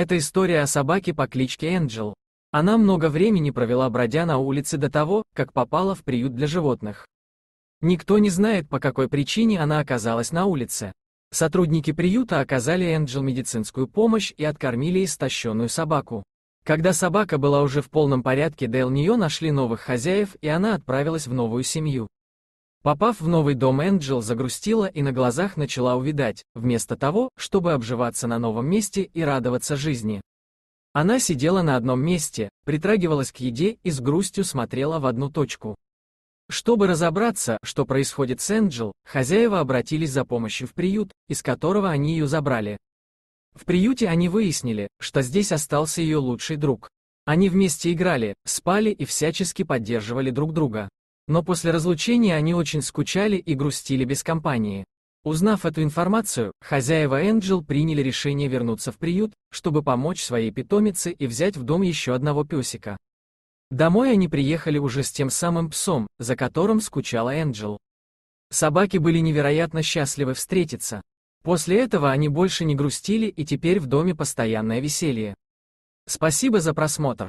Это история о собаке по кличке Энджел. Она много времени провела бродя на улице до того, как попала в приют для животных. Никто не знает, по какой причине она оказалась на улице. Сотрудники приюта оказали Энджел медицинскую помощь и откормили истощенную собаку. Когда собака была уже в полном порядке, Дэл нее нашли новых хозяев, и она отправилась в новую семью. Попав в новый дом, Энджел загрустила и на глазах начала увидать, вместо того, чтобы обживаться на новом месте и радоваться жизни. Она сидела на одном месте, притрагивалась к еде и с грустью смотрела в одну точку. Чтобы разобраться, что происходит с Энджел, хозяева обратились за помощью в приют, из которого они ее забрали. В приюте они выяснили, что здесь остался ее лучший друг. Они вместе играли, спали и всячески поддерживали друг друга. Но после разлучения они очень скучали и грустили без компании. Узнав эту информацию, хозяева Энджел приняли решение вернуться в приют, чтобы помочь своей питомице и взять в дом еще одного песика. Домой они приехали уже с тем самым псом, за которым скучала Энджел. Собаки были невероятно счастливы встретиться. После этого они больше не грустили и теперь в доме постоянное веселье. Спасибо за просмотр.